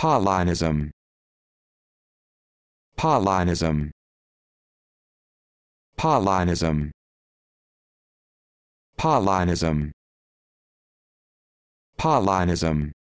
Paulinism Paulinism Paulinism Paulinism Paulinism